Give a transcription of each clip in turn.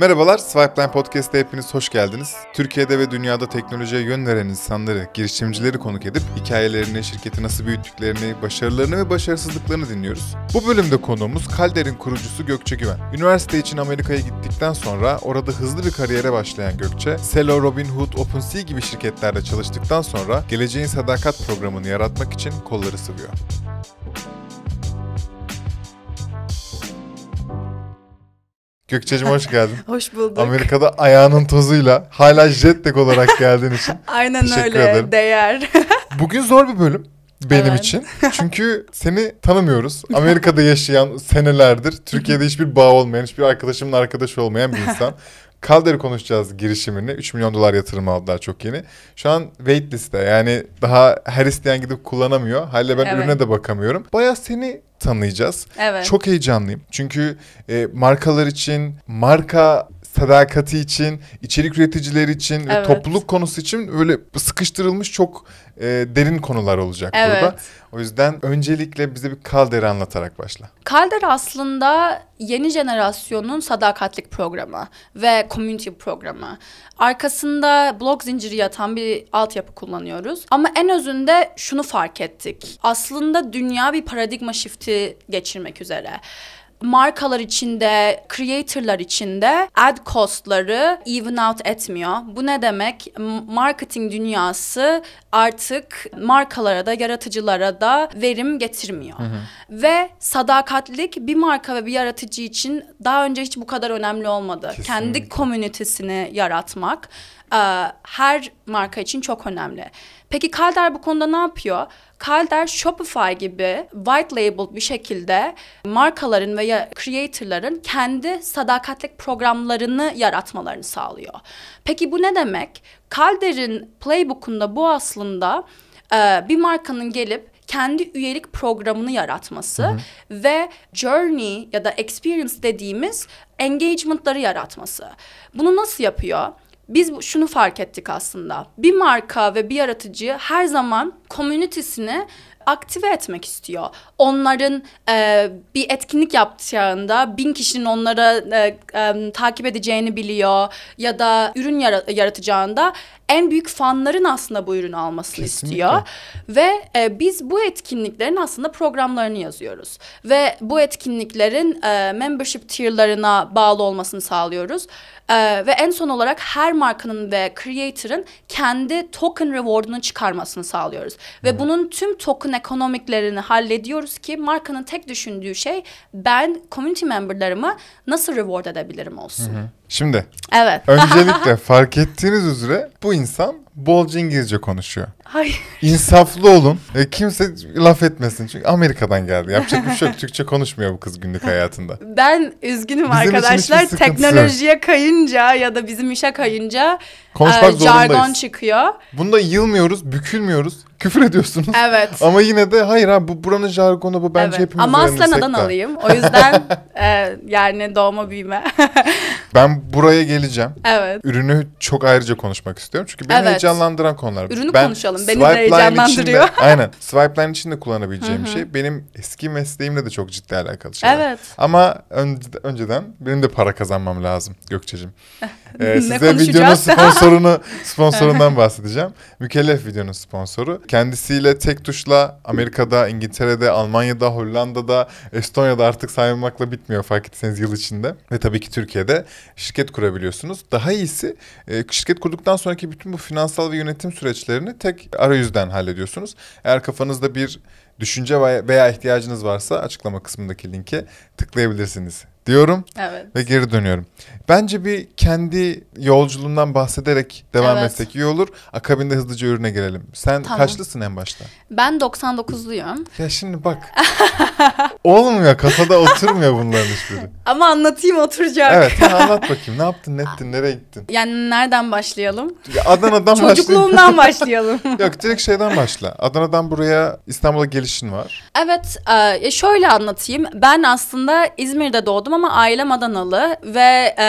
Merhabalar, Swipeline Podcast'te hepiniz hoş geldiniz. Türkiye'de ve dünyada teknolojiye yön veren insanları, girişimcileri konuk edip hikayelerini, şirketi nasıl büyüttüklerini, başarılarını ve başarısızlıklarını dinliyoruz. Bu bölümde konuğumuz Kalder'in kurucusu Gökçe Güven. Üniversite için Amerika'ya gittikten sonra orada hızlı bir kariyere başlayan Gökçe, Selo, Hood, OpenSea gibi şirketlerde çalıştıktan sonra Geleceğin Sadakat programını yaratmak için kolları sıvıyor. Gökçe'cim hoş geldin. hoş bulduk. Amerika'da ayağının tozuyla hala jet olarak geldiğin için. Aynen öyle ederim. değer. Bugün zor bir bölüm benim evet. için. Çünkü seni tanımıyoruz. Amerika'da yaşayan senelerdir Türkiye'de hiçbir bağ olmayan, hiçbir arkadaşımın arkadaşı olmayan bir insan. Calder'i konuşacağız girişimini. 3 milyon dolar yatırım aldılar çok yeni. Şu an waitlist'te yani daha her isteyen gidip kullanamıyor. Halde ben evet. ürüne de bakamıyorum. Baya seni tanıyacağız. Evet. Çok heyecanlıyım. Çünkü e, markalar için marka Sadakati için, içerik üreticileri için evet. ve topluluk konusu için böyle sıkıştırılmış çok e, derin konular olacak evet. burada. O yüzden öncelikle bize bir Kalder'i anlatarak başla. Calder aslında yeni jenerasyonun sadakatlik programı ve community programı. Arkasında blog zinciri yatan bir altyapı kullanıyoruz. Ama en özünde şunu fark ettik. Aslında dünya bir paradigma shifti geçirmek üzere markalar içinde, creatorlar içinde ad costları even out etmiyor. Bu ne demek? Marketing dünyası artık markalara da yaratıcılara da verim getirmiyor. Hı hı. Ve sadakatlik bir marka ve bir yaratıcı için daha önce hiç bu kadar önemli olmadı. Kesinlikle. Kendi komünitesini yaratmak her marka için çok önemli. Peki Calder bu konuda ne yapıyor? Calder Shopify gibi white label bir şekilde markaların veya creatorların kendi sadakatlik programlarını yaratmalarını sağlıyor. Peki bu ne demek? Calder'in playbook'unda bu aslında e, bir markanın gelip kendi üyelik programını yaratması hı hı. ve journey ya da experience dediğimiz engagement'ları yaratması. Bunu nasıl yapıyor? biz şunu fark ettik aslında. Bir marka ve bir yaratıcı her zaman komünitesini aktive etmek istiyor. Onların e, bir etkinlik yaptığında bin kişinin onlara e, e, takip edeceğini biliyor ya da ürün yaratacağında en büyük fanların aslında bu ürünü almasını Kesinlikle. istiyor. Ve e, biz bu etkinliklerin aslında programlarını yazıyoruz. Ve bu etkinliklerin e, membership tierlarına bağlı olmasını sağlıyoruz. Ee, ve en son olarak her markanın ve creator'ın kendi token reward'unu çıkarmasını sağlıyoruz. Ve bunun tüm token ekonomiklerini hallediyoruz ki markanın tek düşündüğü şey ben community memberlarımı nasıl reward edebilirim olsun. Hı Şimdi. Evet. Öncelikle fark ettiğiniz üzere bu insan bolca İngilizce konuşuyor. Hayır. İnsaflı olun. E, kimse laf etmesin. Çünkü Amerika'dan geldi. Yapacak bir şey yok. Türkçe konuşmuyor bu kız günlük hayatında. Ben üzgünüm bizim arkadaşlar. Teknolojiye kayınca ya da bizim işe kayınca Konuşmak e, jargon çıkıyor. Bunda yılmıyoruz, bükülmüyoruz. Küfür ediyorsunuz. Evet. Ama yine de hayır ha bu buranın jargonu bu bence evet. hepimiz Ama aslen alayım? O yüzden e, yani doğma büyüme. ben buraya geleceğim. Evet. Ürünü çok ayrıca konuşmak istiyorum. Çünkü beni evet. heyecanlandıran konular. Ürünü ben, konuşalım konuşalım. Beni de heyecanlandırıyor. Içinde, aynen. Swipe line için de kullanabileceğim şey. Benim eski mesleğimle de çok ciddi alakalı şeyler. Evet. Ama önce, önceden benim de para kazanmam lazım Gökçe'cim. ee, size videonun sponsorunu sponsorundan bahsedeceğim. Mükellef videonun sponsoru. Kendisiyle tek tuşla Amerika'da, İngiltere'de, Almanya'da, Hollanda'da, Estonya'da artık saymakla bitmiyor fark etseniz yıl içinde. Ve tabii ki Türkiye'de şirket kurabiliyorsunuz. Daha iyisi e, şirket kurduktan sonraki bütün bu finansal ve yönetim süreçlerini tek tek arayüzden hallediyorsunuz. Eğer kafanızda bir düşünce veya ihtiyacınız varsa açıklama kısmındaki linke tıklayabilirsiniz diyorum evet. ve geri dönüyorum. Bence bir kendi yolculuğundan bahsederek devam evet. etsek iyi olur. Akabinde hızlıca ürüne girelim. Sen tamam. kaçlısın en başta? Ben 99'luyum. Ya şimdi bak. Olmuyor kafada oturmuyor bunların hiçbiri. Ama anlatayım oturacak. Evet anlat bakayım. Ne yaptın, ne ettin, nereye gittin? Yani nereden başlayalım? Ya Adana'dan başlayalım. Çocukluğumdan başlayalım. Yok direkt şeyden başla. Adana'dan buraya İstanbul'a gelişin var. Evet e, şöyle anlatayım. Ben aslında İzmir'de doğdum ama ailem Adanalı ve e,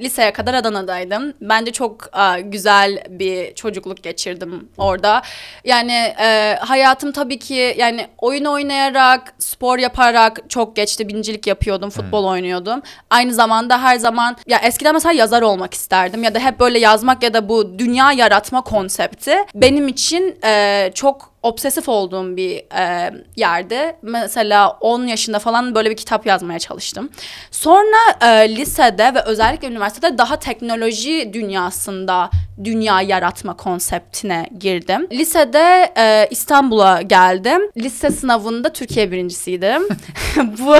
liseye kadar Adana'daydım. Bence çok e, güzel bir çocukluk geçirdim orada. Yani e, hayatım tabii ki yani oyun oynayarak, spor yaparak çok geçti. Bincilik yapıyordum, futbol hmm. oynuyordum. Aynı zamanda her zaman ya eskiden mesela yazar olmak isterdim ya da hep böyle yazmak ya da bu dünya yaratma konsepti benim için e, çok obsesif olduğum bir e, yerde mesela 10 yaşında falan böyle bir kitap yazmaya çalıştım. Sonra e, lisede ve özellikle üniversitede daha teknoloji dünyasında dünya yaratma konseptine girdim. Lisede e, İstanbul'a geldim. Lise sınavında Türkiye birincisiydim. Bu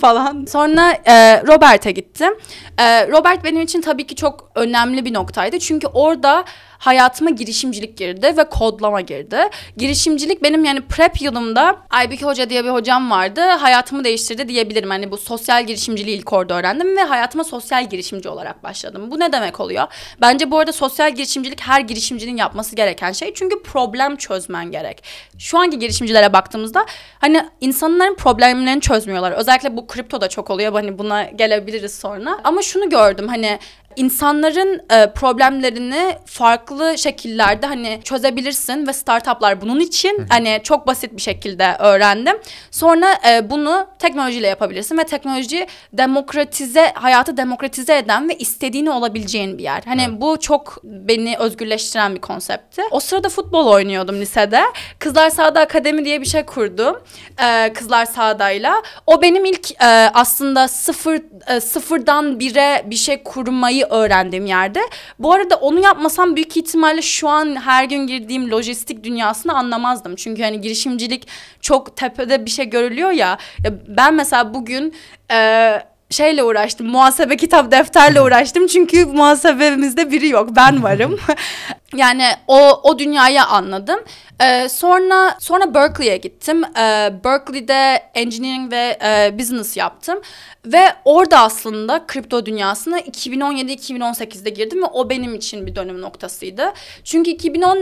falan. Sonra e, Robert'e gittim. E, Robert benim için tabii ki çok önemli bir noktaydı. Çünkü orada hayatıma girişimcilik girdi ve kodlama girdi. Girişimcilik benim yani prep yılımda Aybüke Hoca diye bir hocam vardı. Hayatımı değiştirdi diyebilirim. Hani bu sosyal girişimciliği ilk orada öğrendim ve hayatıma sosyal girişimci olarak başladım. Bu ne demek oluyor? Bence bu arada sosyal girişimcilik her girişimcinin yapması gereken şey. Çünkü problem çözmen gerek. Şu anki girişimcilere baktığımızda hani insanların problemlerini çözmüyorlar. Özellikle bu kripto da çok oluyor. Hani buna gelebiliriz sonra. Ama şunu gördüm hani insanların e, problemlerini farklı şekillerde hani çözebilirsin ve startuplar bunun için Hı. hani çok basit bir şekilde öğrendim. Sonra e, bunu teknolojiyle yapabilirsin ve teknoloji demokratize hayatı demokratize eden ve istediğini olabileceğin bir yer. Hani Hı. bu çok beni özgürleştiren bir konseptti. O sırada futbol oynuyordum lisede. Kızlar sağda Akademi diye bir şey kurdum. E, Kızlar Sahada'yla. O benim ilk e, aslında sıfır e, sıfırdan bire bir şey kurmayı şeyi öğrendiğim yerde. Bu arada onu yapmasam büyük ihtimalle şu an her gün girdiğim lojistik dünyasını anlamazdım. Çünkü hani girişimcilik çok tepede bir şey görülüyor ya. ya ben mesela bugün... E, şeyle uğraştım. Muhasebe kitap defterle uğraştım. Çünkü muhasebemizde biri yok. Ben varım. yani o o dünyayı anladım. Ee, sonra sonra Berkeley'ye gittim. Ee, Berkeley'de engineering ve e, business yaptım ve orada aslında kripto dünyasına 2017-2018'de girdim ve o benim için bir dönüm noktasıydı. Çünkü 2010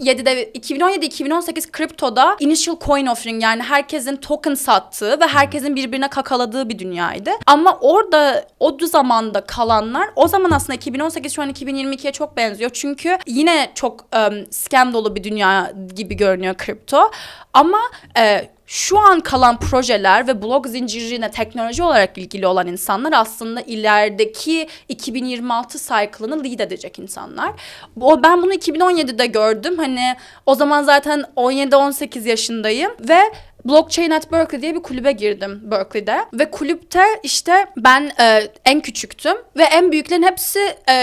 2017'de 2017-2018 kriptoda initial coin offering yani herkesin token sattığı ve herkesin birbirine kakaladığı bir dünyaydı. Ama orada o zamanda kalanlar o zaman aslında 2018 şu an 2022'ye çok benziyor. Çünkü yine çok um, scam dolu bir dünya gibi görünüyor kripto. Ama e, şu an kalan projeler ve blok zincirine teknoloji olarak ilgili olan insanlar aslında ilerideki 2026 cycle'ını lead edecek insanlar. O, ben bunu 2017'de gördüm. Hani o zaman zaten 17-18 yaşındayım ve Blockchain at Berkeley diye bir kulübe girdim Berkeley'de ve kulüpte işte ben e, en küçüktüm ve en büyüklerin hepsi e,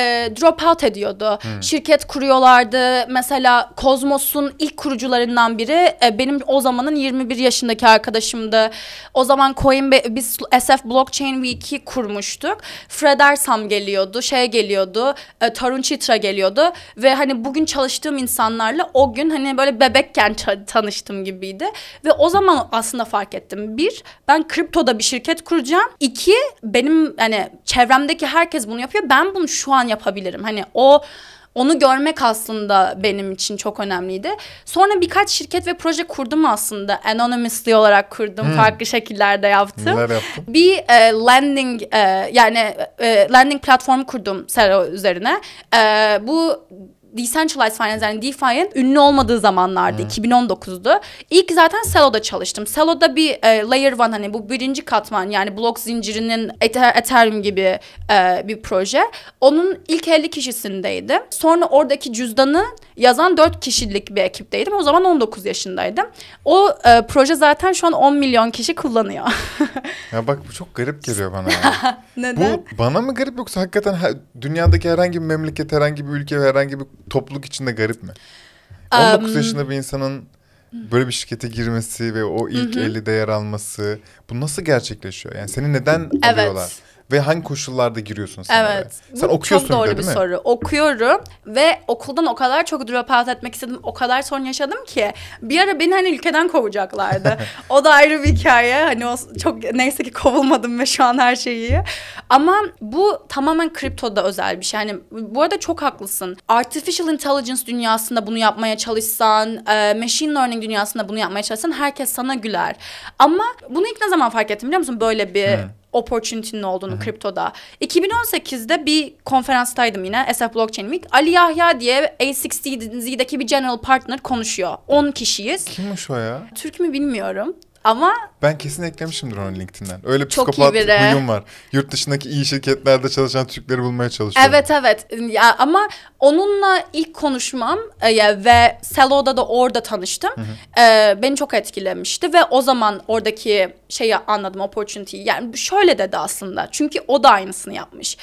drop out ediyordu. Hmm. Şirket kuruyorlardı. Mesela Kozmos'un ilk kurucularından biri e, benim o zamanın 21 yaşındaki arkadaşımdı. O zaman Coinbase, biz SF Blockchain Week'i kurmuştuk. Fred Ersam geliyordu, şey geliyordu, e, Tarun Chitra geliyordu ve hani bugün çalıştığım insanlarla o gün hani böyle bebekken tanıştım gibiydi ve o zaman zaman aslında fark ettim. Bir, ben kriptoda bir şirket kuracağım. İki, benim hani çevremdeki herkes bunu yapıyor. Ben bunu şu an yapabilirim. Hani o onu görmek aslında benim için çok önemliydi. Sonra birkaç şirket ve proje kurdum aslında. Anonymously olarak kurdum. Hmm. Farklı şekillerde yaptım. Neler yaptın? Bir e, landing e, yani e, landing platformu kurdum Sero üzerine. E, bu Decentralized Finance yani DeFi'nin ünlü olmadığı zamanlardı, hmm. 2019'du. İlk zaten Selo'da çalıştım. Selo'da bir e, Layer one hani bu birinci katman yani blok zincirinin Ethereum gibi e, bir proje. Onun ilk 50 kişisindeydim. Sonra oradaki cüzdanı yazan 4 kişilik bir ekipteydim. O zaman 19 yaşındaydım. O e, proje zaten şu an 10 milyon kişi kullanıyor. ya bak bu çok garip geliyor bana. Neden? Bu bana mı garip yoksa hakikaten dünyadaki herhangi bir memleket, herhangi bir ülke herhangi bir topluluk içinde garip mi? 19 um, yaşında bir insanın böyle bir şirkete girmesi ve o ilk hı hı. 50'de yer alması bu nasıl gerçekleşiyor? Yani seni neden evet. alıyorlar? ve hangi koşullarda giriyorsun sen Evet. Oraya? Sen Bu okuyorsun çok doğru de, bir soru. Okuyorum ve okuldan o kadar çok dropout etmek istedim. O kadar sorun yaşadım ki bir ara beni hani ülkeden kovacaklardı. o da ayrı bir hikaye. Hani o çok neyse ki kovulmadım ve şu an her şeyi iyi. Ama bu tamamen kriptoda özel bir şey. Yani bu arada çok haklısın. Artificial intelligence dünyasında bunu yapmaya çalışsan, e, machine learning dünyasında bunu yapmaya çalışsan herkes sana güler. Ama bunu ilk ne zaman fark ettim biliyor musun? Böyle bir hmm opportunity'nin olduğunu Hı-hı. kriptoda. 2018'de bir konferanstaydım yine SF Blockchain Week. Ali Yahya diye A60Z'deki bir general partner konuşuyor. 10 kişiyiz. Kimmiş o ya? Türk mü bilmiyorum. Ama ben kesin eklemişimdir onu LinkedIn'den. Öyle çok psikopat huyum var. Yurt dışındaki iyi şirketlerde çalışan Türkleri bulmaya çalışıyorum. Evet evet. Ya ama onunla ilk konuşmam e, ve Selo'da da orada tanıştım. E, beni çok etkilemişti ve o zaman oradaki şeyi anladım opportunity'yi. Yani şöyle dedi aslında. Çünkü o da aynısını yapmış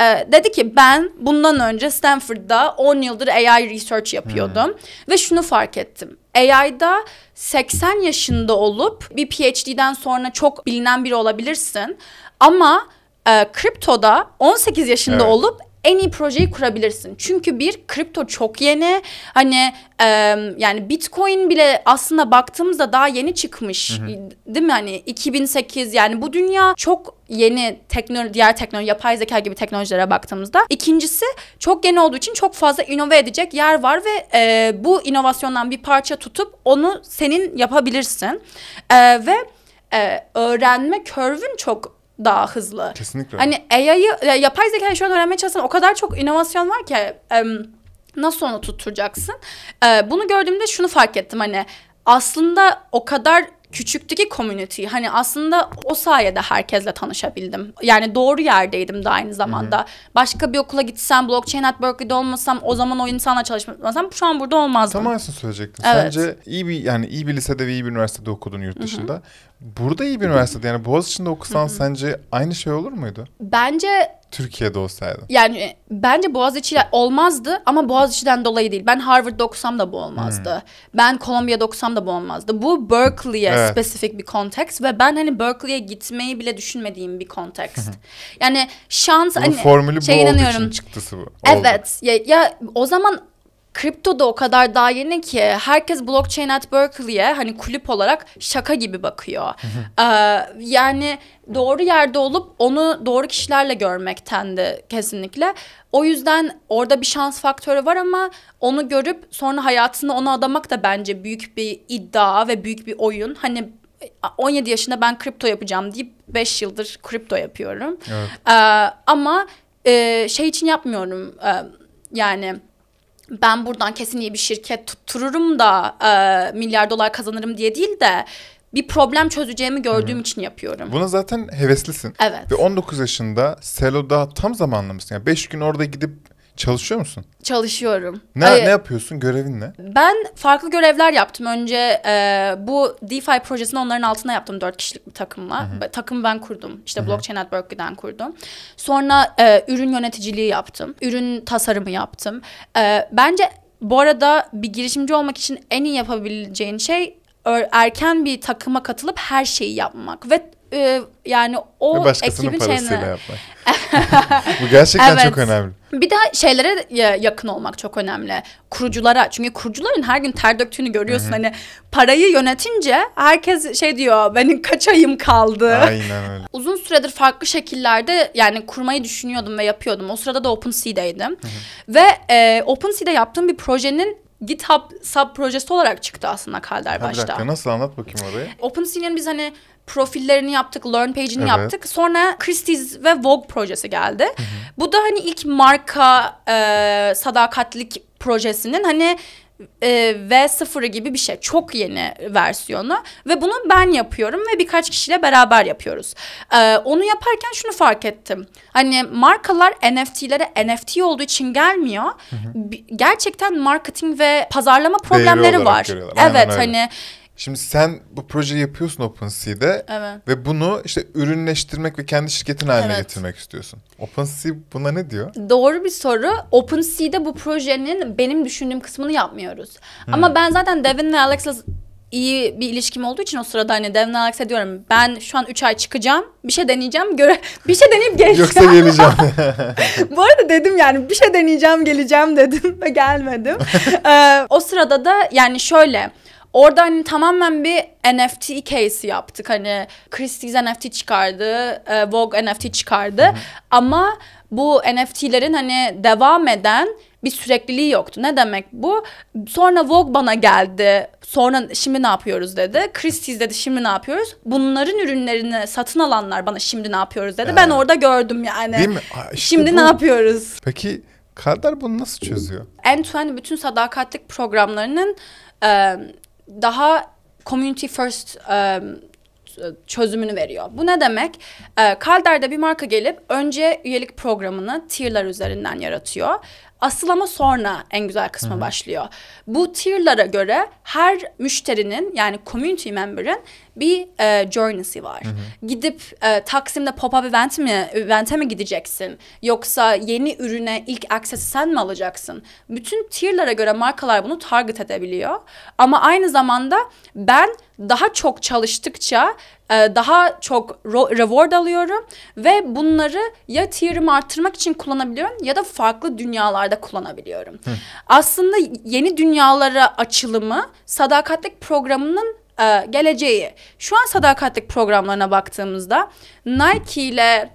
e, dedi ki ben bundan önce Stanford'da 10 yıldır AI research yapıyordum hmm. ve şunu fark ettim. AI'da 80 yaşında olup bir PhD'den sonra çok bilinen biri olabilirsin ama e, kriptoda 18 yaşında evet. olup en iyi projeyi kurabilirsin. Çünkü bir kripto çok yeni. Hani e, yani Bitcoin bile aslında baktığımızda daha yeni çıkmış. Hı hı. Değil mi? Hani 2008 yani bu dünya çok yeni teknoloji diğer teknoloji yapay zeka gibi teknolojilere baktığımızda. ikincisi çok yeni olduğu için çok fazla inove edecek yer var ve e, bu inovasyondan bir parça tutup onu senin yapabilirsin. E, ve e, öğrenme körvün çok daha hızlı. Kesinlikle. Hani AI'yı yapay zekayı şu an öğrenmeye çalışsan o kadar çok inovasyon var ki nasıl onu tutturacaksın? Bunu gördüğümde şunu fark ettim hani aslında o kadar küçükteki community hani aslında o sayede herkesle tanışabildim. Yani doğru yerdeydim de aynı zamanda. Hı-hı. Başka bir okula gitsem, blockchain at Berkeley'de olmasam, o zaman o insanla çalışmasam şu an burada olmazdım. Tam aynısını söyleyecektim. Evet. Sence iyi bir yani iyi bir lisede ve iyi bir üniversitede okudun yurt dışında. Hı-hı. Burada iyi bir üniversitede yani Boğaziçi'nde okusan sence aynı şey olur muydu? Bence Türkiye'de olsaydı. yani e, bence Boğaziçi ile olmazdı ama Boğaziçi'den dolayı değil. Ben Harvard'da okusam da bu olmazdı. Hmm. Ben Columbia'da okusam da bu olmazdı. Bu Berkeley'e Evet. spesifik bir kontekst ve ben hani Berkeley'e gitmeyi bile düşünmediğim bir kontekst. yani şans Bunun hani formülü bu şey olduğu inanıyorum. için çıktısı bu. Evet ya, ya o zaman kripto da o kadar daha yeni ki herkes blockchain at Berkeley'e hani kulüp olarak şaka gibi bakıyor. ee, yani doğru yerde olup onu doğru kişilerle görmekten de kesinlikle. O yüzden orada bir şans faktörü var ama onu görüp sonra hayatını ona adamak da bence büyük bir iddia ve büyük bir oyun. Hani 17 yaşında ben kripto yapacağım deyip 5 yıldır kripto yapıyorum. Evet. Ee, ama e, şey için yapmıyorum. Ee, yani ben buradan kesin iyi bir şirket tuttururum da e, milyar dolar kazanırım diye değil de bir problem çözeceğimi gördüğüm hmm. için yapıyorum. Buna zaten heveslisin. Evet. Ve 19 yaşında Selo'da tam zamanlı mısın? Yani 5 gün orada gidip Çalışıyor musun? Çalışıyorum. Ne, Ay, ne yapıyorsun? Görevin ne? Ben farklı görevler yaptım. Önce e, bu DeFi projesini onların altına yaptım dört kişilik bir takımla. Hı-hı. Takımı ben kurdum. İşte Hı-hı. Blockchain at Berkeley'den kurdum. Sonra e, ürün yöneticiliği yaptım. Ürün tasarımı yaptım. E, bence bu arada bir girişimci olmak için en iyi yapabileceğin şey erken bir takıma katılıp her şeyi yapmak ve e, yani o ekibin parasıyla şeyine... yapmak. Bu gerçekten evet. çok önemli. Bir de şeylere yakın olmak çok önemli. Kuruculara. Çünkü kurucuların her gün ter döktüğünü görüyorsun. Hı-hı. Hani parayı yönetince herkes şey diyor benim kaç ayım kaldı. Aynen öyle. Uzun süredir farklı şekillerde yani kurmayı düşünüyordum ve yapıyordum. O sırada da OpenSea'deydim. Hı-hı. Ve e, OpenSea'de yaptığım bir projenin GitHub sub projesi olarak çıktı aslında Kalder başta. Bir dakika nasıl anlat bakayım orayı? OpenSea'nin biz hani profillerini yaptık, learn page'ini evet. yaptık. Sonra Christie's ve Vogue projesi geldi. Hı hı. Bu da hani ilk marka e, sadakatlik projesinin hani e, v sıfırı gibi bir şey. Çok yeni versiyonu ve bunu ben yapıyorum ve birkaç kişiyle beraber yapıyoruz. E, onu yaparken şunu fark ettim. Hani markalar NFT'lere NFT olduğu için gelmiyor. Hı hı. Gerçekten marketing ve pazarlama problemleri var. Görüyorlar. Evet Aynen, hani Şimdi sen bu projeyi yapıyorsun OpenSea'de evet. ve bunu işte ürünleştirmek ve kendi şirketin haline evet. getirmek istiyorsun. OpenSea buna ne diyor? Doğru bir soru. OpenSea'de bu projenin benim düşündüğüm kısmını yapmıyoruz. Hmm. Ama ben zaten Devin'le Alex'la iyi bir ilişkim olduğu için o sırada hani Devin Alex'e diyorum ben şu an 3 ay çıkacağım bir şey deneyeceğim göre bir şey deneyip geleceğim. Yoksa geleceğim. Bu arada dedim yani bir şey deneyeceğim geleceğim dedim ve gelmedim. ee, o sırada da yani şöyle Orada hani tamamen bir NFT case yaptık. Hani Christie's NFT çıkardı, e, Vogue NFT çıkardı. Hı. Ama bu NFT'lerin hani devam eden bir sürekliliği yoktu. Ne demek bu? Sonra Vogue bana geldi. Sonra şimdi ne yapıyoruz dedi. Christie's dedi şimdi ne yapıyoruz? Bunların ürünlerini satın alanlar bana şimdi ne yapıyoruz dedi. Ee, ben orada gördüm yani. Değil mi? Aa, şimdi bu. ne yapıyoruz? Peki Kardar bunu nasıl çözüyor? End-to-end hani bütün sadakatlik programlarının daha community first um, çözümünü veriyor. Bu ne demek? Kalder'de bir marka gelip önce üyelik programını tier'lar üzerinden yaratıyor. Asıl ama sonra en güzel kısmı Hı-hı. başlıyor. Bu tier'lara göre her müşterinin yani community member'ın bir e, journey'si var. Hı hı. Gidip e, Taksim'de pop-up event mi, event'e mi gideceksin? Yoksa yeni ürüne ilk access'i sen mi alacaksın? Bütün tier'lara göre markalar bunu target edebiliyor. Ama aynı zamanda ben daha çok çalıştıkça e, daha çok reward alıyorum ve bunları ya tier'imi arttırmak için kullanabiliyorum ya da farklı dünyalarda kullanabiliyorum. Hı. Aslında yeni dünyalara açılımı sadakatlik programının e, geleceği. Şu an sadakatlik programlarına baktığımızda Nike ile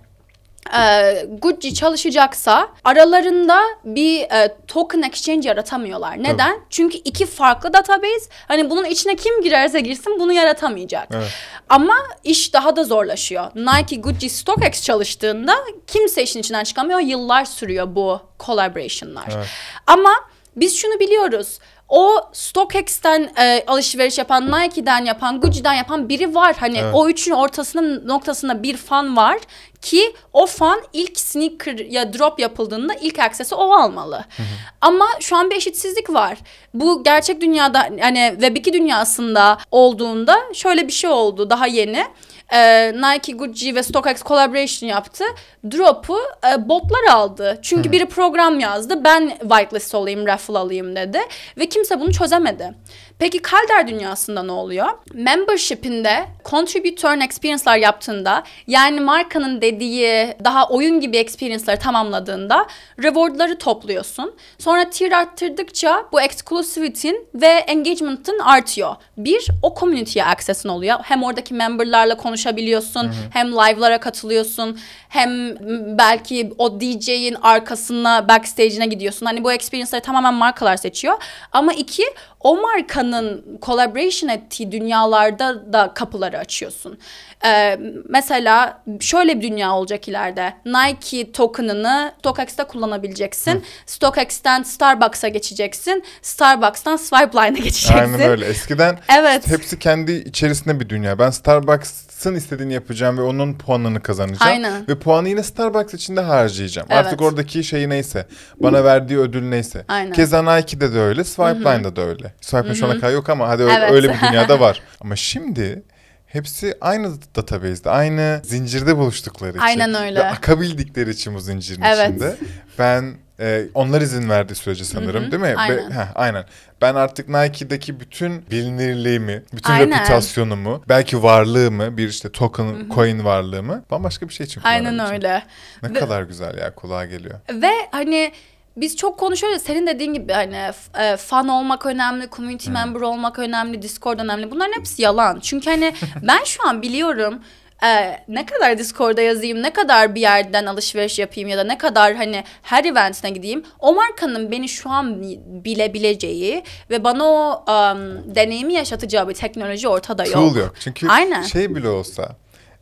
e, Gucci çalışacaksa aralarında bir e, token exchange yaratamıyorlar. Neden? Tabii. Çünkü iki farklı database. Hani bunun içine kim girerse girsin bunu yaratamayacak. Evet. Ama iş daha da zorlaşıyor. Nike Gucci StockX çalıştığında kimse işin içinden çıkamıyor. Yıllar sürüyor bu collaboration'lar. Evet. Ama biz şunu biliyoruz o StockX'ten e, alışveriş yapan, Nike'den yapan, Gucci'den yapan biri var. Hani evet. o üçün ortasının noktasında bir fan var. Ki o fan ilk sneaker ya drop yapıldığında ilk aksesi o almalı. Hı hı. Ama şu an bir eşitsizlik var. Bu gerçek dünyada hani Web2 dünyasında olduğunda şöyle bir şey oldu daha yeni ee, Nike, Gucci ve StockX collaboration yaptı. Drop'u e, botlar aldı. Çünkü Hı. biri program yazdı. Ben whitelist olayım, raffle alayım dedi. Ve kimse bunu çözemedi. Peki Calder dünyasında ne oluyor? Membership'inde contributor experience'lar yaptığında yani markanın de istediği daha oyun gibi experience'ları tamamladığında rewardları topluyorsun. Sonra tier arttırdıkça bu exclusivity'in ve engagement'ın artıyor. Bir, o community'ye access'in oluyor. Hem oradaki memberlarla konuşabiliyorsun, Hı-hı. hem live'lara katılıyorsun, hem belki o DJ'in arkasına, backstage'ine gidiyorsun. Hani bu experience'ları tamamen markalar seçiyor. Ama iki, o markanın collaboration ettiği dünyalarda da kapıları açıyorsun. Ee, mesela şöyle bir dünya olacak ileride. Nike token'ını StockX'da kullanabileceksin. Hı. StockX'ten Starbucks'a geçeceksin. Starbucks'tan Swipeline'a geçeceksin. Aynen öyle. Eskiden evet. hepsi kendi içerisinde bir dünya. Ben Starbucks Starbucks'ın istediğini yapacağım ve onun puanını kazanacağım. Aynen. Ve puanı yine Starbucks içinde harcayacağım. Evet. Artık oradaki şey neyse, bana verdiği ödül neyse. Aynen. Keza Nike'de de öyle, Swipeline'da da öyle. Swipeline şu ana kadar yok ama hadi öyle, evet. öyle bir dünyada var. ama şimdi Hepsi aynı database'de, aynı zincirde buluştukları için. Aynen öyle. Ve akabildikleri için bu zincirin evet. içinde. Ben e, onlar izin verdiği sürece sanırım Hı-hı. değil mi? Aynen. Be, heh, aynen. Ben artık Nike'deki bütün bilinirliğimi, bütün aynen. reputasyonumu, belki varlığımı, bir işte token, Hı-hı. coin varlığımı bambaşka bir şey için Aynen öyle. Ne Ve, kadar güzel ya kulağa geliyor. Ve hani biz çok konuşuyoruz. Senin dediğin gibi hani e, fan olmak önemli, community hmm. member olmak önemli, Discord önemli. Bunların hepsi yalan. Çünkü hani ben şu an biliyorum e, ne kadar Discord'a yazayım, ne kadar bir yerden alışveriş yapayım ya da ne kadar hani her eventine gideyim. O markanın beni şu an bilebileceği ve bana o um, deneyimi yaşatacağı bir teknoloji ortada yok. Tool yok. Çünkü Aynen. şey bile olsa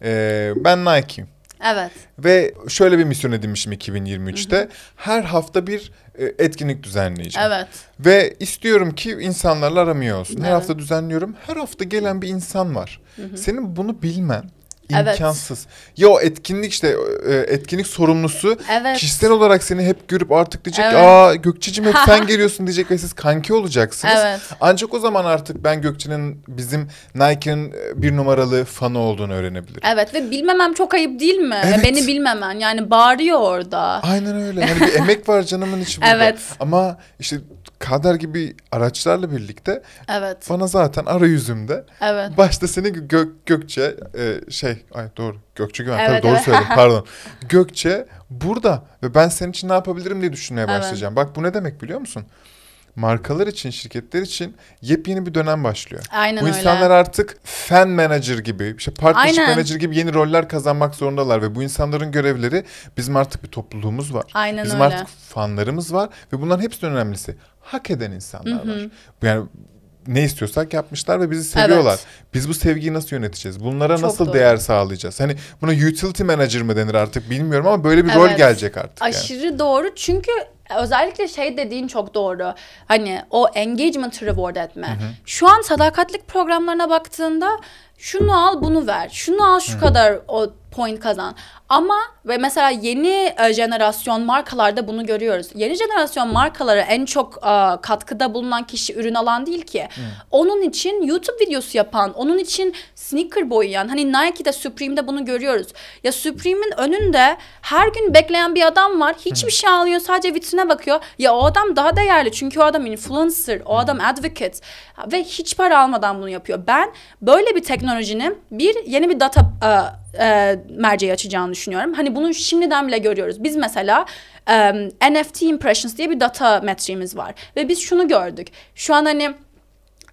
e, ben Nike'im. Evet. Ve şöyle bir misyon edinmişim 2023'te. Hı hı. Her hafta bir e, etkinlik düzenleyeceğim. Evet. Ve istiyorum ki insanlarla aramıyor olsun. Evet. Her hafta düzenliyorum. Her hafta gelen bir insan var. Hı hı. Senin bunu bilmen imkansız. Evet. o etkinlik işte e, etkinlik sorumlusu evet. kişisel olarak seni hep görüp artık diyecek evet. aa Gökçe'cim hep sen geliyorsun diyecek ve siz kanki olacaksınız. Evet. Ancak o zaman artık ben Gökçe'nin bizim Nike'nin e, bir numaralı fanı olduğunu öğrenebilirim. Evet ve bilmemem çok ayıp değil mi? E, evet. Beni bilmemen yani bağırıyor orada. Aynen öyle. Yani bir emek var canımın içi burada. Evet. Ama işte kader gibi araçlarla birlikte evet. bana zaten arayüzümde evet. başta seni Gök, Gökçe e, şey ay doğru Gökçe Güven evet, tabii doğru evet. söyledim pardon. Gökçe burada ve ben senin için ne yapabilirim diye düşünmeye evet. başlayacağım. Bak bu ne demek biliyor musun? Markalar için, şirketler için yepyeni bir dönem başlıyor. Aynen Bu insanlar öyle. artık fan manager gibi, işte partnership Aynen. manager gibi yeni roller kazanmak zorundalar ve bu insanların görevleri bizim artık bir topluluğumuz var. Aynen bizim öyle. artık fanlarımız var ve bunların hepsi önemlisi hak eden insanlar Hı-hı. var. Yani ne istiyorsak yapmışlar ve bizi seviyorlar. Evet. Biz bu sevgiyi nasıl yöneteceğiz? Bunlara Çok nasıl doğru. değer sağlayacağız? Hani buna utility manager mı denir artık bilmiyorum ama böyle bir evet. rol gelecek artık. Aşırı yani. doğru çünkü özellikle şey dediğin çok doğru. Hani o engagement reward etme. Hı hı. Şu an sadakatlik programlarına baktığında şunu al bunu ver. Şunu al şu hı kadar o point kazan. Ama ve mesela yeni e, jenerasyon markalarda bunu görüyoruz. Yeni jenerasyon markalara en çok e, katkıda bulunan kişi ürün alan değil ki. Hmm. Onun için YouTube videosu yapan, onun için sneaker boyayan. Hani Nike'de, Supreme'de bunu görüyoruz. Ya Supreme'in önünde her gün bekleyen bir adam var. Hiçbir hmm. şey alıyor sadece vitrine bakıyor. Ya o adam daha değerli çünkü o adam influencer, o adam advocate ve hiç para almadan bunu yapıyor. Ben böyle bir teknolojinin bir yeni bir data e, e, merceği açacağını düşünüyorum. Hani bunu şimdiden bile görüyoruz. Biz mesela e, NFT impressions diye bir data metriğimiz var ve biz şunu gördük. Şu an hani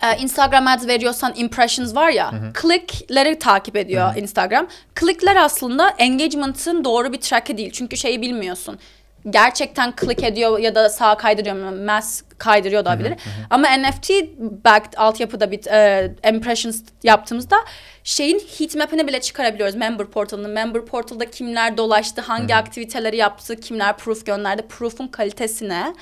e, Instagram ads veriyorsan impressions var ya hı takip ediyor Hı-hı. Instagram. Clickler aslında engagement'ın doğru bir track'i değil. Çünkü şeyi bilmiyorsun. Gerçekten click ediyor ya da sağa kaydırıyor mu? Mass kaydırıyor da olabilir. Ama NFT backed altyapıda bir e, impressions yaptığımızda şeyin heatmap'ini bile çıkarabiliyoruz member portalını, Member portalda kimler dolaştı, hangi hı. aktiviteleri yaptı, kimler proof gönderdi, proof'un kalitesine.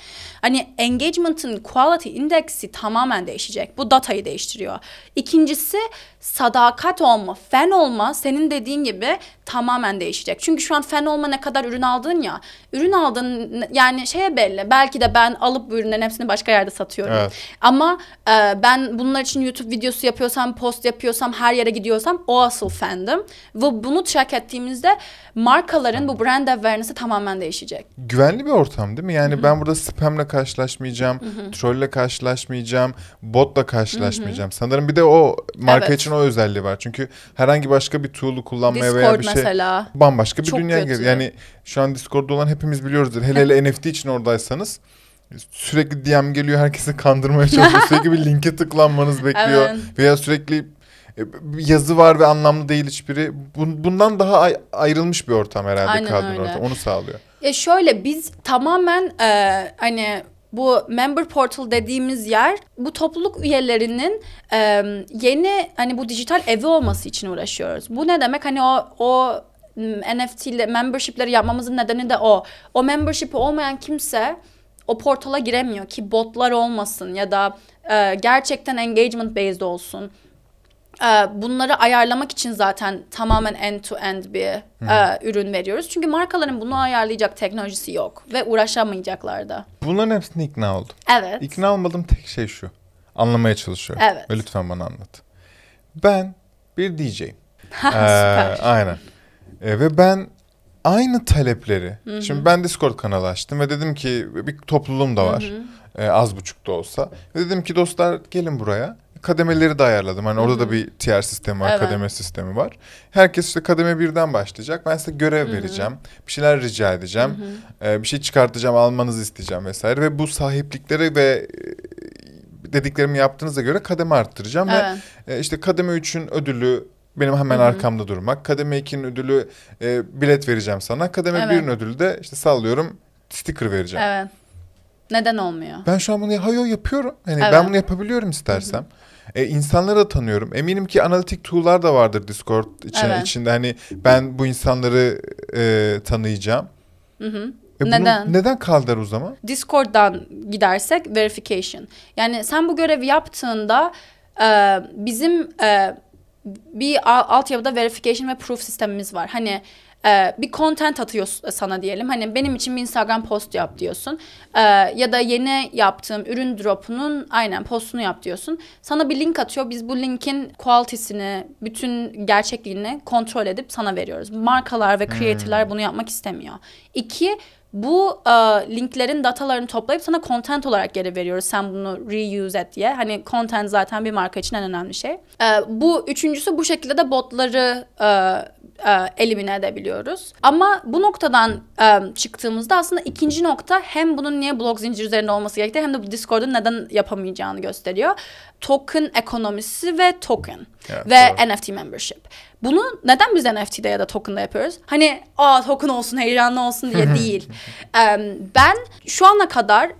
Hani engagement'ın quality indeksi tamamen değişecek. Bu datayı değiştiriyor. İkincisi sadakat olma, fan olma senin dediğin gibi tamamen değişecek. Çünkü şu an fan olma ne kadar ürün aldın ya. Ürün aldın yani şeye belli. Belki de ben alıp bu ürünlerin hepsini hepsini başka yerde satıyorum. Evet. Ama e, ben bunlar için YouTube videosu yapıyorsam, post yapıyorsam, her yere gidiyorsam o asıl fandom. Ve bunu check ettiğimizde markaların bu brand awareness'ı tamamen değişecek. Güvenli bir ortam değil mi? Yani Hı-hı. ben burada spamle karşılaşmayacağım, Hı-hı. trolle karşılaşmayacağım, botla karşılaşmayacağım. Hı-hı. Sanırım bir de o marka evet. için o özelliği var. Çünkü herhangi başka bir tool'u kullanmaya Discord veya bir şey bambaşka bir Çok dünya geliyor. Yani şu an Discord'da olan hepimiz biliyoruzdur. Hele hele NFT için oradaysanız sürekli DM geliyor herkesi kandırmaya çalışıyor. sürekli bir linke tıklanmanız bekliyor. Evet. Veya sürekli e, yazı var ve anlamlı değil hiçbiri. Bundan daha ayrılmış bir ortam herhalde Aynen kadın ortam. Onu sağlıyor. Ya şöyle biz tamamen e, hani bu member portal dediğimiz yer bu topluluk üyelerinin e, yeni hani bu dijital evi olması için uğraşıyoruz. Bu ne demek? Hani o o NFT ile membership'leri yapmamızın nedeni de o. O membership'i olmayan kimse o portala giremiyor ki botlar olmasın ya da e, gerçekten engagement based olsun. E, bunları ayarlamak için zaten tamamen end to end bir hmm. e, ürün veriyoruz. Çünkü markaların bunu ayarlayacak teknolojisi yok ve uğraşamayacaklar da. Bunların hepsini ikna oldum. Evet. İkna olmadığım tek şey şu. Anlamaya çalışıyorum. Evet. Ve lütfen bana anlat. Ben bir DJ'yim. ee, aynen. Ee, ve ben aynı talepleri. Hı-hı. Şimdi ben Discord kanalı açtım ve dedim ki bir topluluğum da var. E, az buçuk da olsa. Ve dedim ki dostlar gelin buraya. Kademeleri de ayarladım. Hani Hı-hı. orada da bir tier sistemi var, evet. kademe sistemi var. Herkes işte kademe birden başlayacak. Ben size görev Hı-hı. vereceğim. Bir şeyler rica edeceğim. E, bir şey çıkartacağım, almanızı isteyeceğim vesaire. Ve bu sahiplikleri ve e, dediklerimi yaptığınıza göre kademe arttıracağım. Evet. Ve e, işte kademe 3'ün ödülü benim hemen Hı-hı. arkamda durmak. Kademe 2'nin ödülü e, bilet vereceğim sana. Kademe evet. 1'in ödülü de işte sallıyorum sticker vereceğim. Evet. Neden olmuyor? Ben şu an bunu hayo yapıyorum. Hani evet. ben bunu yapabiliyorum istersem. Hı-hı. E, insanları da tanıyorum. Eminim ki analitik tool'lar da vardır Discord için, evet. içinde. Hani ben bu insanları e, tanıyacağım. Hı hı. E neden? Neden kaldır o zaman? Discord'dan gidersek verification. Yani sen bu görevi yaptığında e, bizim e, bir altyapıda verification ve proof sistemimiz var. Hani e, bir content atıyor sana diyelim. Hani benim için bir Instagram post yap diyorsun. E, ya da yeni yaptığım ürün dropunun aynen postunu yap diyorsun. Sana bir link atıyor. Biz bu linkin quality'sini, bütün gerçekliğini kontrol edip sana veriyoruz. Markalar ve creator'lar hmm. bunu yapmak istemiyor. İki, bu uh, linklerin datalarını toplayıp sana content olarak geri veriyoruz. Sen bunu reuse et diye. Hani content zaten bir marka için en önemli şey. Uh, bu üçüncüsü bu şekilde de botları uh, e, elimine edebiliyoruz. Ama bu noktadan e, çıktığımızda aslında ikinci nokta hem bunun niye blok zincir üzerinde olması gerektiği hem de bu Discord'un neden yapamayacağını gösteriyor. Token ekonomisi ve token evet, ve doğru. NFT membership. Bunu neden biz NFT'de ya da token'da yapıyoruz? Hani aa token olsun heyecanlı olsun diye değil. E, ben şu ana kadar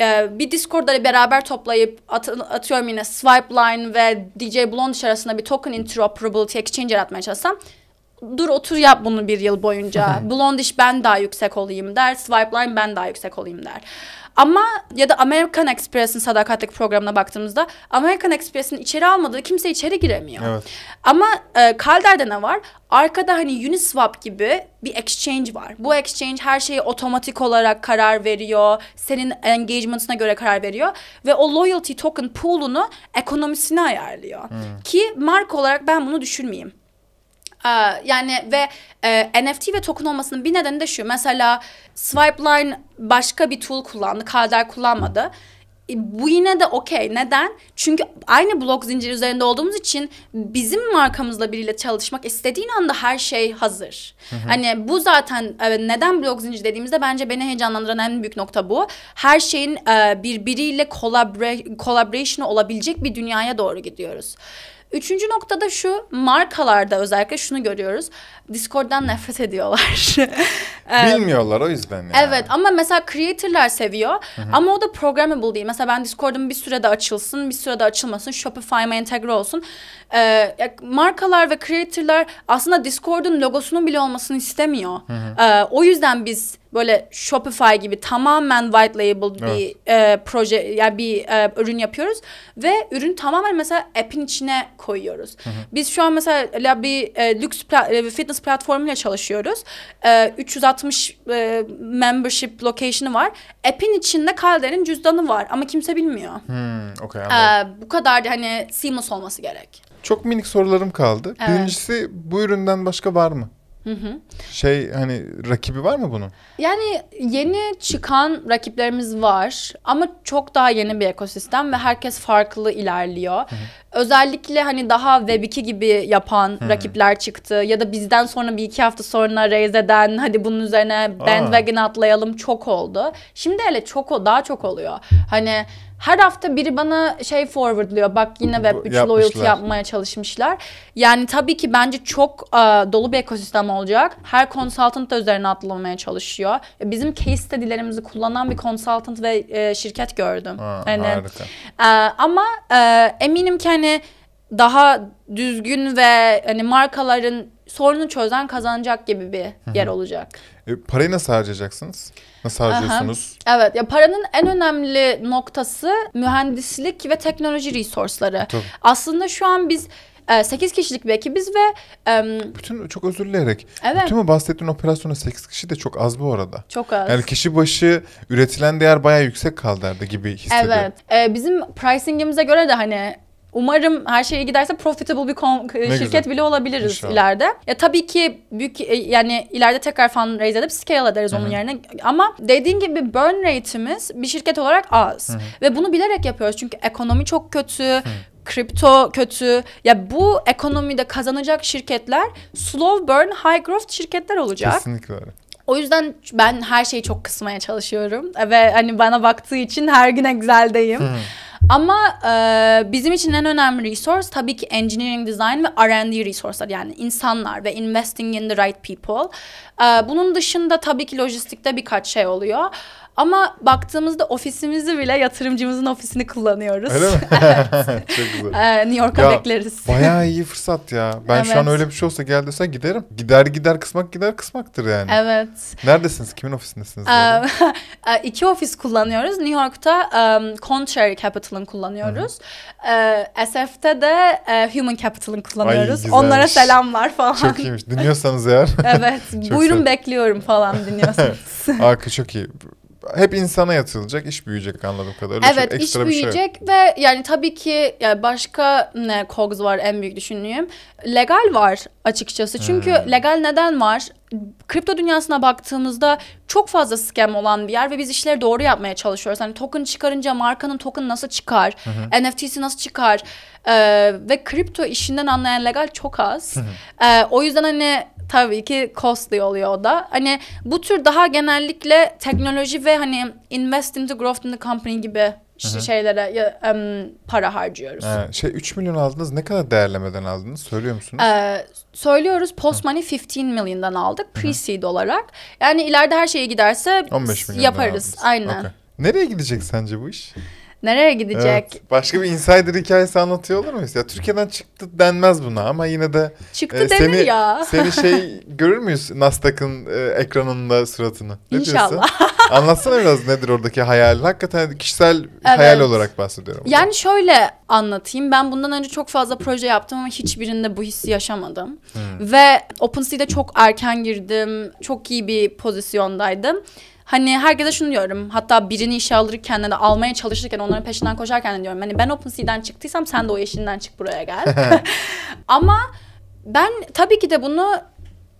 ee, bir Discord'ları beraber toplayıp at, atıyorum yine Swipeline ve DJ Blondish arasında bir token interoperability exchange yaratmaya çalışsam dur otur yap bunu bir yıl boyunca. iş ben daha yüksek olayım der. Swipe Line ben daha yüksek olayım der. Ama ya da American Express'in sadakatlik programına baktığımızda American Express'in içeri almadığı kimse içeri giremiyor. Evet. Ama e, Calder'de ne var? Arkada hani Uniswap gibi bir exchange var. Bu exchange her şeyi otomatik olarak karar veriyor. Senin engagement'ına göre karar veriyor. Ve o loyalty token pool'unu ekonomisine ayarlıyor. Hmm. Ki marka olarak ben bunu düşürmeyeyim. Ee, yani ve e, NFT ve token olmasının bir nedeni de şu. Mesela Swipeline başka bir tool kullandı. Kader kullanmadı. E, bu yine de okey. Neden? Çünkü aynı blok zinciri üzerinde olduğumuz için bizim markamızla biriyle çalışmak istediğin anda her şey hazır. Hani bu zaten e, neden blok zinciri dediğimizde bence beni heyecanlandıran en büyük nokta bu. Her şeyin e, birbiriyle kolabore, collaboration'ı olabilecek bir dünyaya doğru gidiyoruz. Üçüncü noktada şu markalarda özellikle şunu görüyoruz. Discord'dan nefret ediyorlar. Bilmiyorlar o yüzden yani. Evet ama mesela creator'lar seviyor Hı-hı. ama o da programmable değil. Mesela ben Discord'um bir sürede açılsın bir sürede açılmasın Shopify'ma entegre olsun e, markalar ve creatorlar aslında Discord'un logosunun bile olmasını istemiyor. Hı hı. E, o yüzden biz böyle Shopify gibi tamamen white label bir e, proje yani bir e, ürün yapıyoruz ve ürün tamamen mesela app'in içine koyuyoruz. Hı hı. Biz şu an mesela bir e, lüks pla- e, fitness platformuyla çalışıyoruz. E, 360 e, membership location'ı var. App'in içinde Kalder'in cüzdanı var ama kimse bilmiyor. Hmm, okay, e, bu kadar hani seamless olması gerek. Çok minik sorularım kaldı. Evet. Birincisi bu üründen başka var mı? Hı hı. Şey hani rakibi var mı bunun? Yani yeni çıkan rakiplerimiz var ama çok daha yeni bir ekosistem ve herkes farklı ilerliyor. Hı hı. Özellikle hani daha Web2 gibi yapan hı. rakipler çıktı ya da bizden sonra bir iki hafta sonra raise eden hadi bunun üzerine bandwagon Aa. atlayalım çok oldu. Şimdi hele çok o daha çok oluyor. Hani her hafta biri bana şey forwardlıyor. Bak yine Web3 loyalty yapmaya çalışmışlar. Yani tabii ki bence çok uh, dolu bir ekosistem olacak. Her consultant da üzerine atlamaya çalışıyor. E, bizim case study'lerimizi kullanan bir consultant ve e, şirket gördüm. Ha, yani, harika. E, ama e, eminim ki hani daha düzgün ve hani markaların sorunu çözen kazanacak gibi bir yer olacak. E, parayı nasıl harcayacaksınız? Nasıl harcıyorsunuz? Aha. Evet ya paranın en önemli noktası mühendislik ve teknoloji resource'ları. Tabii. Aslında şu an biz 8 e, kişilik bir ekibiz ve... Um, bütün çok özür dileyerek. Evet. Bütün bu bahsettiğin operasyona 8 kişi de çok az bu arada. Çok az. Yani kişi başı üretilen değer bayağı yüksek kaldı gibi hissediyorum. Evet. Ee, bizim pricingimize göre de hani Umarım her şey iyi giderse profitable bir kon- şirket güzel. bile olabiliriz İnşallah. ileride. Ya tabii ki büyük e, yani ileride tekrar fundraise edip scale ederiz Hı-hı. onun yerine. Ama dediğin gibi burn rate'imiz bir şirket olarak az. Hı-hı. Ve bunu bilerek yapıyoruz. Çünkü ekonomi çok kötü. Hı-hı kripto kötü. Ya bu ekonomide kazanacak şirketler slow burn high growth şirketler olacak. Kesinlikle öyle. O yüzden ben her şeyi çok kısmaya çalışıyorum ve hani bana baktığı için her gün Excel'deyim. Hı. Ama e, bizim için en önemli resource tabii ki engineering design ve R&D resource'lar yani insanlar ve investing in the right people. E, bunun dışında tabii ki lojistikte birkaç şey oluyor. Ama baktığımızda ofisimizi bile yatırımcımızın ofisini kullanıyoruz. Öyle mi? Çok güzel. Ee, New York'a ya, bekleriz. Bayağı iyi fırsat ya. Ben evet. şu an öyle bir şey olsa gel desen giderim. Gider gider kısmak gider kısmaktır yani. Evet. Neredesiniz? Kimin ofisindesiniz? Ee, e, iki ofis kullanıyoruz. New York'ta um, Contrary Capital'ın kullanıyoruz. Hı. Ee, SF'te de uh, Human Capital'ın kullanıyoruz. Ay, Onlara selamlar falan. Çok iyiymiş. Dinliyorsanız eğer. evet. Buyurun bekliyorum falan dinliyorsanız. Arka çok iyi hep insana yatılacak, iş büyüyecek anladığım kadarıyla. Evet, Çok şey, iş şey. büyüyecek şey. ve yani tabii ki yani başka ne COGS var en büyük düşündüğüm. Legal var açıkçası. Çünkü hmm. legal neden var? kripto dünyasına baktığımızda çok fazla scam olan bir yer ve biz işleri doğru yapmaya çalışıyoruz. Hani token çıkarınca markanın token nasıl çıkar, hı NFT'si nasıl çıkar ee, ve kripto işinden anlayan legal çok az. Hı Ee, o yüzden hani tabii ki costly oluyor o da. Hani bu tür daha genellikle teknoloji ve hani invest into growth in the company gibi Hı-hı. şeylere ya, um, para harcıyoruz. Ee, şey 3 milyon aldınız ne kadar değerlemeden aldınız söylüyor musunuz? Ee, söylüyoruz post money Hı. 15 milyondan aldık pre-seed olarak. Yani ileride her şeye giderse yaparız. Aldınız. Aynen. Okay. Nereye gidecek sence bu iş? Nereye gidecek? Evet. Başka bir insider hikayesi anlatıyor olur mı? Ya Türkiye'den çıktı denmez buna ama yine de çıktı e, seni, ya. Seni şey görür müyüz Nasdaq'ın e, ekranında suratını? Ne İnşallah. Diyorsun? Anlatsana biraz nedir oradaki hayal? Hakikaten kişisel evet. hayal olarak bahsediyorum. Yani burada. şöyle anlatayım. Ben bundan önce çok fazla proje yaptım ama hiçbirinde bu hissi yaşamadım. Hmm. Ve OpenSea'de çok erken girdim. Çok iyi bir pozisyondaydım. Hani herkese şunu diyorum. Hatta birini işe alırken de almaya çalışırken onların peşinden koşarken de diyorum. Hani ben OpenSea'den çıktıysam sen de o işinden çık buraya gel. Ama ben tabii ki de bunu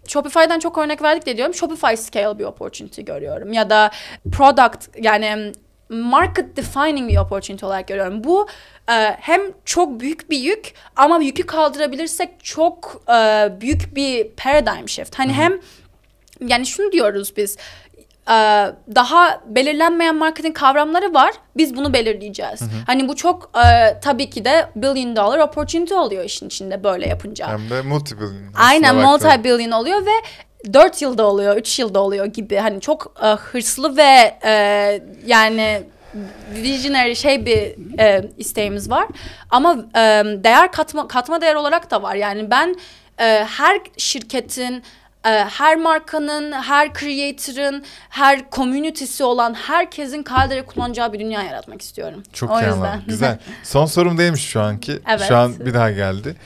Shopify'dan çok örnek verdik de diyorum. Shopify scale bir opportunity görüyorum. Ya da product yani market defining bir opportunity olarak görüyorum. Bu e, hem çok büyük bir yük ama yükü kaldırabilirsek çok e, büyük bir paradigm shift. Hani Hı-hı. hem yani şunu diyoruz biz e, daha belirlenmeyen marketin kavramları var. Biz bunu belirleyeceğiz. Hı hı. Hani bu çok e, tabii ki de billion dollar opportunity oluyor işin içinde böyle yapınca. Hem de multi billion. Aynen multi billion oluyor ve 4 yılda oluyor, 3 yılda oluyor gibi. Hani çok e, hırslı ve e, yani visionary şey bir e, isteğimiz var. Ama e, değer katma katma değer olarak da var. Yani ben e, her şirketin ee, her markanın, her creator'ın, her komünitesi olan herkesin Caldera'yı kullanacağı bir dünya yaratmak istiyorum. Çok o yüzden. Güzel. Son sorum değilmiş şu anki. Evet. Şu an bir daha geldi.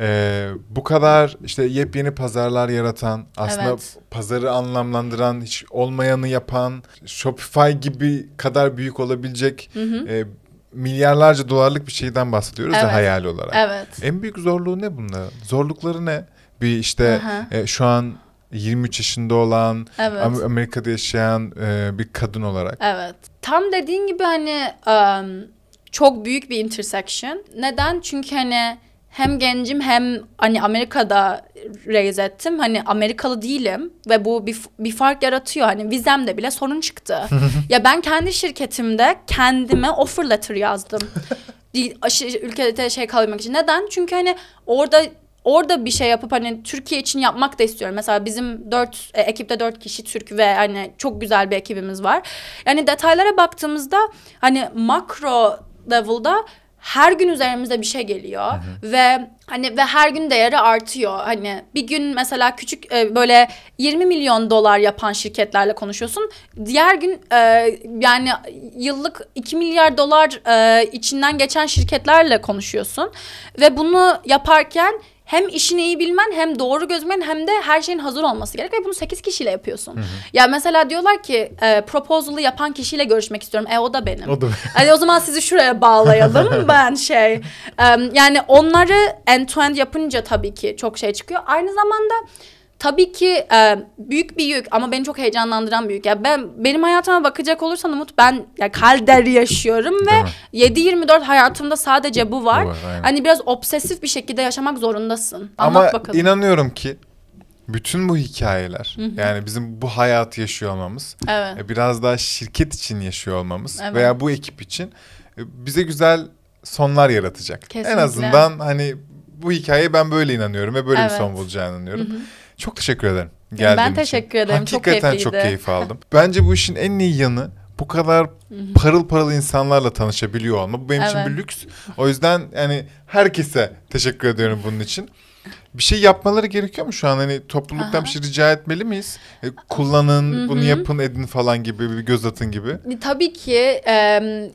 Ee, bu kadar işte yepyeni pazarlar yaratan, aslında evet. pazarı anlamlandıran, hiç olmayanı yapan, Shopify gibi kadar büyük olabilecek hı hı. E, milyarlarca dolarlık bir şeyden bahsediyoruz evet. da hayal olarak. Evet. En büyük zorluğu ne bunda? Zorlukları ne? bir işte e, şu an 23 yaşında olan evet. Amerika'da yaşayan e, bir kadın olarak. Evet. Tam dediğin gibi hani um, çok büyük bir intersection. Neden? Çünkü hani hem gencim hem hani Amerika'da raise ettim. Hani Amerikalı değilim ve bu bir, bir fark yaratıyor. Hani vizemde bile sorun çıktı. ya ben kendi şirketimde kendime offer letter yazdım. Ülkede şey kalmak için. Neden? Çünkü hani orada orada bir şey yapıp hani Türkiye için yapmak da istiyorum. Mesela bizim dört e, ekipte dört kişi Türk ve hani çok güzel bir ekibimiz var. Yani detaylara baktığımızda hani makro level'da her gün üzerimize bir şey geliyor hı hı. ve hani ve her gün değeri artıyor. Hani bir gün mesela küçük e, böyle 20 milyon dolar yapan şirketlerle konuşuyorsun. Diğer gün e, yani yıllık 2 milyar dolar e, içinden geçen şirketlerle konuşuyorsun ve bunu yaparken hem işini iyi bilmen hem doğru gözmen hem de her şeyin hazır olması gerek ve bunu 8 kişiyle yapıyorsun. Hı hı. Ya mesela diyorlar ki e, proposal'ı yapan kişiyle görüşmek istiyorum. E o da benim. O da benim. o zaman sizi şuraya bağlayalım ben şey. E, yani onları end to end yapınca tabii ki çok şey çıkıyor. Aynı zamanda tabii ki e, büyük bir yük ama beni çok heyecanlandıran bir yük. Yani ben benim hayatıma bakacak olursan Umut ben ya kalder yaşıyorum ve 7-24 hayatımda sadece bu var. Bu var hani biraz obsesif bir şekilde yaşamak zorundasın. Anlat ama bakalım. inanıyorum ki bütün bu hikayeler Hı-hı. yani bizim bu hayatı yaşıyor olmamız evet. E, biraz daha şirket için yaşıyor olmamız evet. veya bu ekip için e, bize güzel sonlar yaratacak. Kesinlikle. En azından hani bu hikayeye ben böyle inanıyorum ve böyle evet. bir son bulacağını inanıyorum. Hı-hı. Çok teşekkür ederim. Geldiğim ben teşekkür için. ederim. Hakikaten çok, çok keyif aldım. Bence bu işin en iyi yanı bu kadar parıl parıl insanlarla tanışabiliyor olma. Bu benim evet. için bir lüks. O yüzden yani herkese teşekkür ediyorum bunun için bir şey yapmaları gerekiyor mu şu an? Hani topluluktan Aha. bir şey rica etmeli miyiz? E, kullanın, Hı-hı. bunu yapın, edin falan gibi bir göz atın gibi. E, tabii ki. E,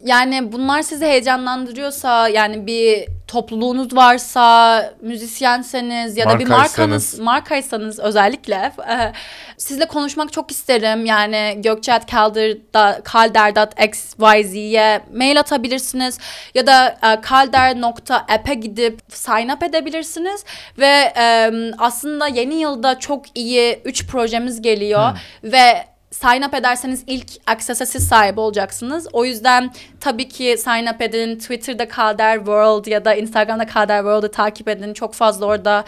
yani bunlar sizi heyecanlandırıyorsa yani bir topluluğunuz varsa, müzisyenseniz ya da markaysanız. bir markanız, markaysanız özellikle e, sizle konuşmak çok isterim. Yani gökçeatkalder.xyz'ye mail atabilirsiniz ya da e, kalder.app'e gidip sign up edebilirsiniz ve e, aslında yeni yılda çok iyi 3 projemiz geliyor hmm. ve sign up ederseniz ilk aksese siz sahibi olacaksınız. O yüzden tabii ki sign up edin. Twitter'da Kader World ya da Instagram'da Kader World'u takip edin. Çok fazla orada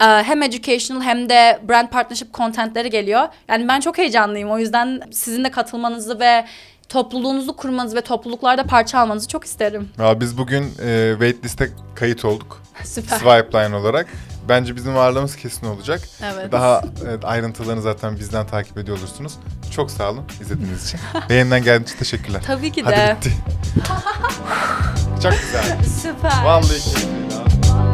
e, hem educational hem de brand partnership contentleri geliyor. Yani ben çok heyecanlıyım. O yüzden sizin de katılmanızı ve topluluğunuzu kurmanızı ve topluluklarda parça almanızı çok isterim. Ya biz bugün e, waitlist'e kayıt olduk. Süper. Swipeline olarak bence bizim varlığımız kesin olacak. Evet. Daha evet, ayrıntılarını zaten bizden takip ediyor olursunuz. Çok sağ olun izlediğiniz için. Beğeniden geldiğiniz için teşekkürler. Tabii ki de. Hadi bitti. Çok güzel. Süper. Vallahi keyifliydi.